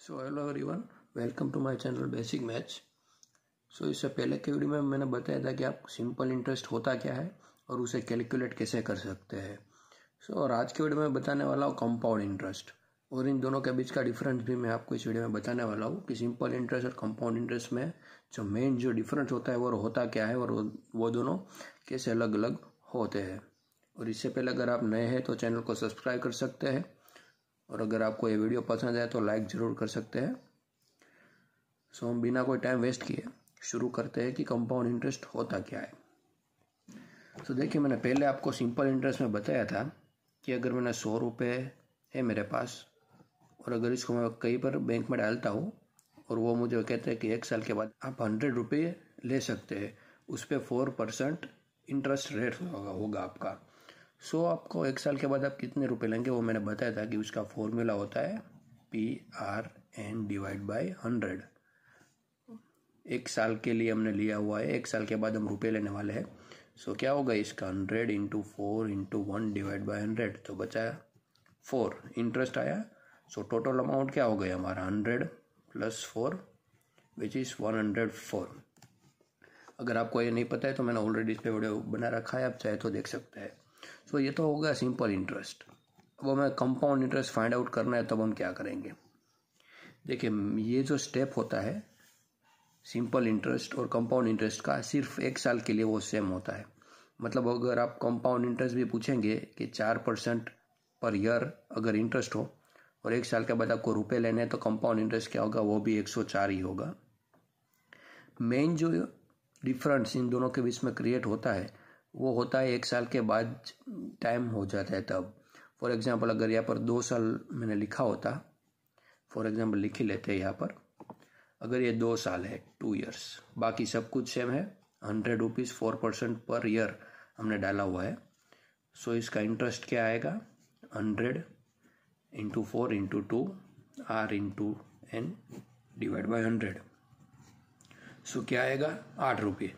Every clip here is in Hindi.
so hello everyone welcome to my channel basic maths so इससे पहले के वीडियो में मैंने बताया था कि आप सिंपल इंटरेस्ट होता क्या है और उसे कैलकुलेट कैसे कर सकते हैं सो so, और आज के वीडियो में बताने वाला हूँ कंपाउंड इंटरेस्ट और इन दोनों के बीच का डिफरेंस भी मैं आपको इस वीडियो में बताने वाला हूँ कि सिंपल इंटरेस्ट और कंपाउंड इंटरेस्ट में जो मेन जो डिफरेंस होता है वो होता क्या है और वो दोनों कैसे अलग अलग होते हैं और इससे पहले अगर आप नए हैं तो चैनल को सब्सक्राइब कर सकते हैं और अगर आपको ये वीडियो पसंद आए तो लाइक ज़रूर कर सकते हैं सो हम बिना कोई टाइम वेस्ट किए शुरू करते हैं कि कंपाउंड इंटरेस्ट होता क्या है तो देखिए मैंने पहले आपको सिंपल इंटरेस्ट में बताया था कि अगर मैंने सौ रुपये है मेरे पास और अगर इसको मैं कहीं पर बैंक में डालता हूँ और वो मुझे कहते हैं कि एक साल के बाद आप हंड्रेड रुपये ले सकते हैं उस पर फोर परसेंट इंटरेस्ट रेट होगा होगा आपका सो आपको एक साल के बाद आप कितने रुपये लेंगे वो मैंने बताया था कि उसका फॉर्मूला होता है P R N divide by hundred एक साल के लिए हमने लिया हुआ है एक साल के बाद हम रुपये लेने वाले हैं सो क्या होगा इसका hundred into four into one divide by hundred तो बचाया फोर इंटरेस्ट आया सो टोटल अमाउंट क्या हो गया हमारा hundred plus four which is one hundred four अगर आपको ये नहीं पता है तो मैंने ऑलरेडी इस पर वीडियो बना रखा है आप चाहे तो देख सकते हैं सो तो so, ये तो हो गया सिंपल इंटरेस्ट अब हमें कंपाउंड इंटरेस्ट फाइंड आउट करना है तब हम क्या करेंगे देखिए ये जो स्टेप होता है सिंपल इंटरेस्ट और कंपाउंड इंटरेस्ट का सिर्फ एक साल के लिए वो सेम होता है मतलब अगर आप कंपाउंड इंटरेस्ट भी पूछेंगे कि चार परसेंट पर ईयर अगर इंटरेस्ट हो और एक साल के बाद आपको रुपए लेने हैं तो कंपाउंड इंटरेस्ट क्या होगा वो भी एक ही होगा मेन जो डिफरेंस इन दोनों के बीच में क्रिएट होता है वो होता है एक साल के बाद टाइम हो जाता है तब फॉर एग्जाम्पल अगर यहाँ पर दो साल मैंने लिखा होता फॉर एग्जाम्पल लिख ही लेते हैं यहाँ पर अगर ये दो साल है टू ईयर्स बाकी सब कुछ सेम है hundred rupees four percent per year हमने डाला हुआ है सो so, इसका इंटरेस्ट क्या आएगा hundred into four into two R into N divide by hundred so क्या आएगा आठ रुपये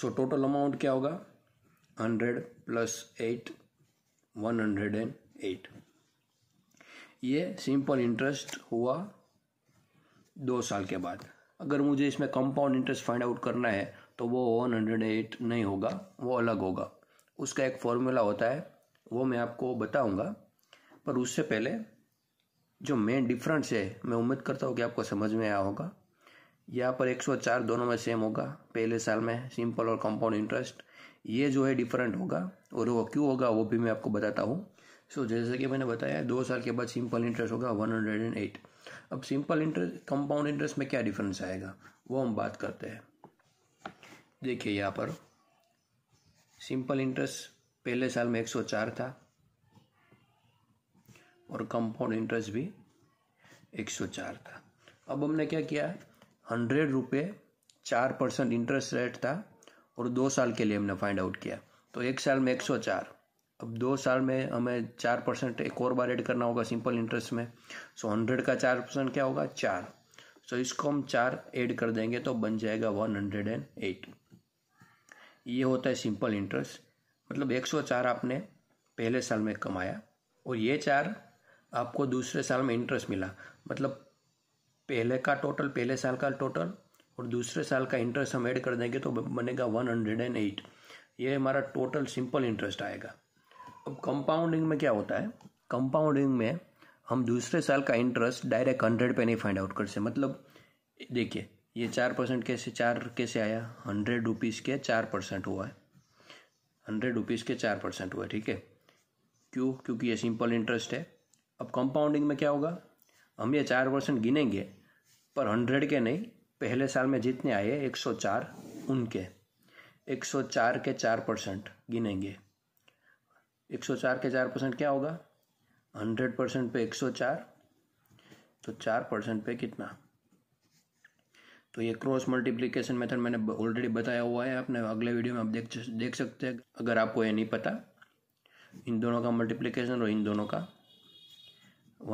सो टोटल अमाउंट क्या होगा hundred plus eight one hundred and eight ये सिंपल इंटरेस्ट हुआ दो साल के बाद अगर मुझे इसमें कंपाउंड इंटरेस्ट फाइंड आउट करना है तो वो वन हंड्रेड एट नहीं होगा वो अलग होगा उसका एक फॉर्मूला होता है वो मैं आपको बताऊंगा पर उससे पहले जो मेन डिफरेंस है मैं उम्मीद करता हूँ कि आपको समझ में आया होगा यहाँ पर 104 दोनों में सेम होगा पहले साल में सिंपल और कंपाउंड इंटरेस्ट ये जो है डिफरेंट होगा और वो क्यों होगा वो भी मैं आपको बताता हूँ सो so, जैसे कि मैंने बताया दो साल के बाद सिंपल इंटरेस्ट होगा 108 अब सिंपल इंटरेस्ट कंपाउंड इंटरेस्ट में क्या डिफरेंस आएगा वो हम बात करते हैं देखिए यहाँ पर सिंपल इंटरेस्ट पहले साल में 104 था और कंपाउंड इंटरेस्ट भी 104 था अब हमने क्या किया हंड्रेड रुपये चार परसेंट इंटरेस्ट रेट था और दो साल के लिए हमने फाइंड आउट किया तो एक साल में एक सौ चार अब दो साल में हमें चार परसेंट एक और बार ऐड करना होगा सिंपल इंटरेस्ट में सो हंड्रेड का चार परसेंट क्या होगा चार सो इसको हम चार ऐड कर देंगे तो बन जाएगा वन हंड्रेड एंड एट ये होता है सिंपल इंटरेस्ट मतलब एक सौ चार आपने पहले साल में कमाया और ये चार आपको दूसरे साल में इंटरेस्ट मिला मतलब पहले का टोटल पहले साल का टोटल और दूसरे साल का इंटरेस्ट हम ऐड कर देंगे तो बनेगा वन हंड्रेड एंड एट ये हमारा टोटल सिंपल इंटरेस्ट आएगा अब कंपाउंडिंग में क्या होता है कंपाउंडिंग में हम दूसरे साल का इंटरेस्ट डायरेक्ट हंड्रेड पे नहीं फाइंड आउट कर सकते मतलब देखिए ये चार परसेंट कैसे चार कैसे आया हंड्रेड रुपीज़ के चार परसेंट हुआ है हंड्रेड रुपीज़ के चार परसेंट हुआ है ठीक है क्यों क्योंकि ये सिंपल इंटरेस्ट है अब कंपाउंडिंग में क्या होगा हम ये चार परसेंट गिनेंगे पर हंड्रेड के नहीं पहले साल में जितने आए एक सौ चार उनके एक सौ चार के चार परसेंट गिनेंगे एक सौ चार के चार परसेंट क्या होगा हंड्रेड परसेंट पे एक सौ चार तो चार परसेंट पे कितना तो ये क्रॉस मल्टीप्लिकेशन मेथड मैंने ऑलरेडी बताया हुआ है आपने अगले वीडियो में आप देख देख सकते हैं अगर आपको ये नहीं पता इन दोनों का मल्टीप्लिकेशन और इन दोनों का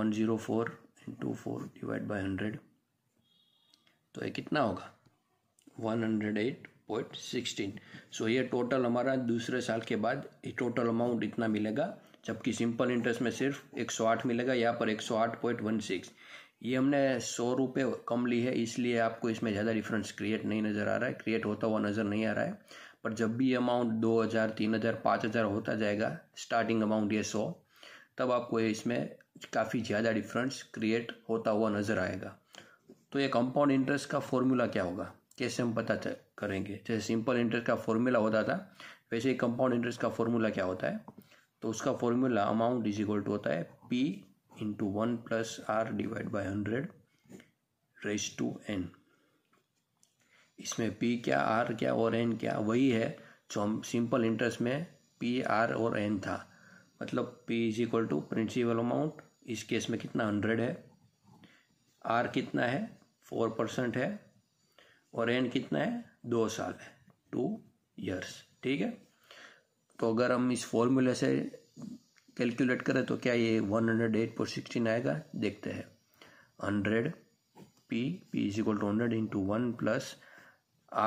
one zero four into four divide by hundred तो ये कितना होगा 108.16 सो ये टोटल हमारा दूसरे साल के बाद ये टोटल अमाउंट इतना मिलेगा जबकि सिंपल इंटरेस्ट में सिर्फ 108 मिलेगा यहाँ पर 108.16 ये हमने सौ रुपये कम ली है इसलिए आपको इसमें ज़्यादा डिफरेंस क्रिएट नहीं नज़र आ रहा है क्रिएट होता हुआ नज़र नहीं आ रहा है पर जब भी अमाउंट दो हज़ार तीन हज़ार पाँच हज़ार होता जाएगा स्टार्टिंग अमाउंट ये सौ तब आपको इसमें काफ़ी ज़्यादा डिफरेंस क्रिएट होता हुआ नज़र आएगा तो ये कंपाउंड इंटरेस्ट का फॉर्मूला क्या होगा कैसे हम पता करेंगे जैसे सिंपल इंटरेस्ट का फॉर्मूला होता था वैसे ही कंपाउंड इंटरेस्ट का फॉर्मूला क्या होता है तो उसका formula amount is equal to होता है P into one plus R divide by hundred raise to N इसमें पी क्या आर क्या और एन क्या वही है जो हम सिंपल इंटरेस्ट में पी आर और एन था मतलब P is equal to principal amount इस केस में कितना हंड्रेड है आर कितना है फोर परसेंट है और एन कितना है दो साल है टू ईयर्स ठीक है तो अगर हम इस फॉर्मूले से कैलकुलेट करें तो क्या ये one hundred eight four sixteen आएगा देखते हैं hundred P P is equal to hundred into one plus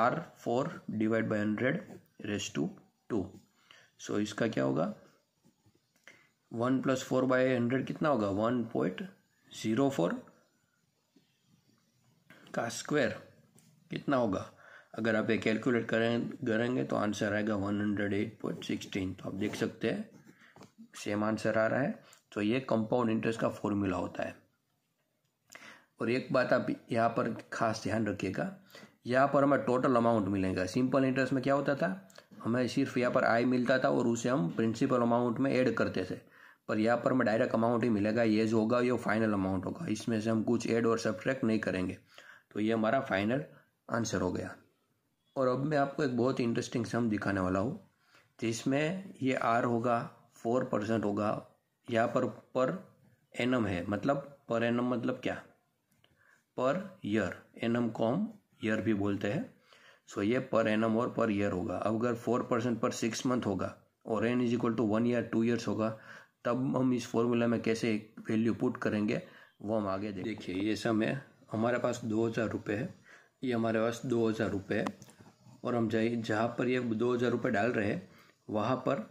R four divide by hundred raise to two two so क्या होगा one plus four by hundred कितना होगा वन पॉइंट ज़ीरो फोर का स्क्वायर कितना होगा अगर आप ये कैलकुलेट करें करेंगे तो आंसर आएगा one hundred eight point sixteen तो आप देख सकते हैं सेम आंसर आ रहा है तो ये कंपाउंड इंटरेस्ट का फॉर्मूला होता है और एक बात आप यहाँ पर खास ध्यान रखिएगा यहाँ पर हमें टोटल अमाउंट मिलेगा सिंपल इंटरेस्ट में क्या होता था हमें सिर्फ यहाँ पर आई मिलता था और उसे हम प्रिंसिपल अमाउंट में ऐड करते थे पर यहाँ पर हमें डायरेक्ट अमाउंट ही मिलेगा ये जो होगा ये फाइनल अमाउंट होगा इसमें से हम कुछ ऐड और सब्ट्रैक्ट नहीं करेंगे तो ये हमारा फाइनल आंसर हो गया और अब मैं आपको एक बहुत इंटरेस्टिंग सम दिखाने वाला हूँ जिसमें ये आर होगा फोर परसेंट होगा यहाँ पर पर एनम है मतलब पर एनम मतलब क्या पर ईयर एनम एम कॉम ईयर भी बोलते हैं सो ये पर एनम और पर ईयर होगा अब अगर four percent per six month होगा और N is equal to one year two years होगा तब हम इस फॉर्मूला में कैसे वैल्यू पुट करेंगे वो हम आगे देखिए ये सम है हमारे पास दो हज़ार रुपये है ये हमारे पास दो हज़ार रुपये है और हम जाइए जहाँ पर ये दो हज़ार रुपये डाल रहे हैं वहाँ पर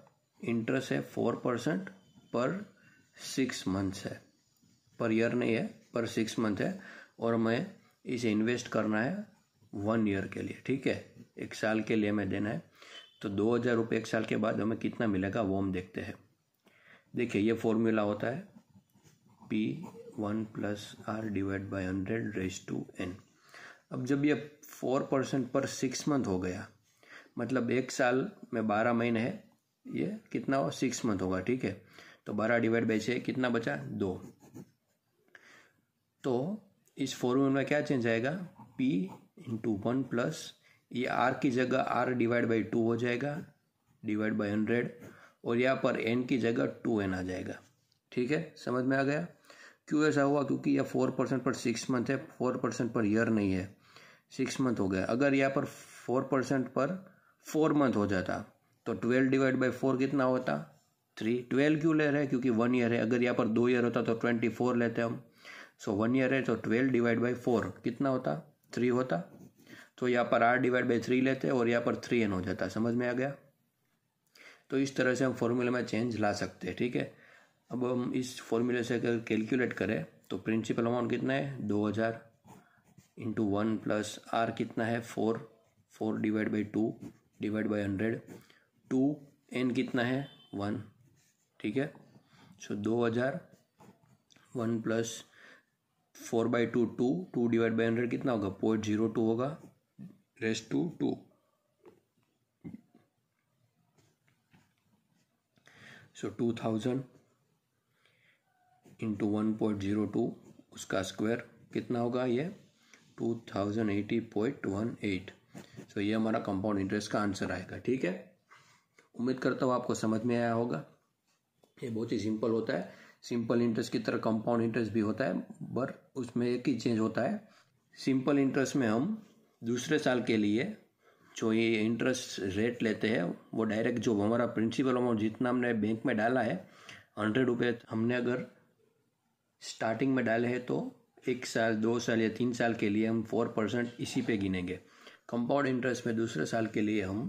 इंटरेस्ट है four percent per six months है पर ईयर नहीं है पर सिक्स मंथ है और हमें इसे इन्वेस्ट करना है वन ईयर के लिए ठीक है एक साल के लिए हमें देना है तो दो हज़ार रुपये एक साल के बाद हमें कितना मिलेगा वो हम देखते हैं देखिए ये फॉर्मूला होता है P one plus R divide by hundred raise to N अब जब ये four percent per six month हो गया मतलब एक साल में बारह महीने है ये कितना हो सिक्स मंथ होगा ठीक है तो बारह डिवाइड बाई छः कितना बचा दो तो इस फॉर्मूले में क्या चेंज आएगा पी इंटू वन प्लस ये आर की जगह आर डिवाइड बाई टू हो जाएगा डिवाइड बाई हंड्रेड और यहाँ पर एन की जगह टू एन आ जाएगा ठीक है समझ में आ गया क्यों ऐसा हुआ क्योंकि यह four percent per six month है फोर परसेंट पर ईयर नहीं है सिक्स मंथ हो गया अगर यहाँ पर four percent per four month हो जाता तो ट्वेल्व डिवाइड बाई फोर कितना होता थ्री ट्वेल्व क्यों ले रहे हैं क्योंकि वन ईयर है अगर यहाँ पर दो ईयर होता तो ट्वेंटी फोर लेते हम सो वन ईयर है तो ट्वेल्व डिवाइड बाई फोर कितना होता थ्री होता तो यहाँ पर आर डिवाइड बाई थ्री लेते और यहाँ पर थ्री एन हो जाता समझ में आ गया तो इस तरह से हम फॉर्मूले में चेंज ला सकते हैं ठीक है अब हम इस फॉर्मूले से अगर कैलकुलेट करें तो प्रिंसिपल अमाउंट कितना है दो हज़ार इंटू वन प्लस आर कितना है four four divide by two divide by hundred two N कितना है वन ठीक है सो दो हज़ार one plus four by two two two divide by hundred कितना होगा पॉइंट जीरो टू होगा raise to two so two thousand into one point zero two उसका स्क्वायर कितना होगा ये two thousand eighty point one eight so ये हमारा कंपाउंड इंटरेस्ट का आंसर आएगा ठीक है उम्मीद करता हूँ आपको समझ में आया होगा ये बहुत ही सिंपल होता है सिंपल इंटरेस्ट की तरह कंपाउंड इंटरेस्ट भी होता है पर उसमें एक ही चेंज होता है सिंपल इंटरेस्ट में हम दूसरे साल के लिए जो ये इंटरेस्ट रेट लेते हैं वो डायरेक्ट जो हमारा प्रिंसिपल अमाउंट जितना हमने बैंक में डाला है हंड्रेड रुपये हमने अगर स्टार्टिंग में डाले हैं तो एक साल दो साल या तीन साल के लिए हम फोर परसेंट इसी पे गिनेंगे कंपाउंड इंटरेस्ट में दूसरे साल के लिए हम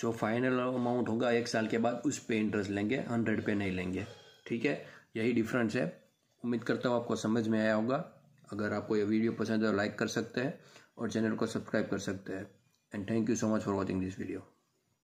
जो फाइनल अमाउंट होगा एक साल के बाद उस पे इंटरेस्ट लेंगे हंड्रेड पे नहीं लेंगे ठीक है यही डिफरेंस है उम्मीद करता हूँ आपको समझ में आया होगा अगर आपको यह वीडियो पसंद है तो लाइक कर सकते हैं और चैनल को सब्सक्राइब कर सकते हैं and thank you so much for watching this video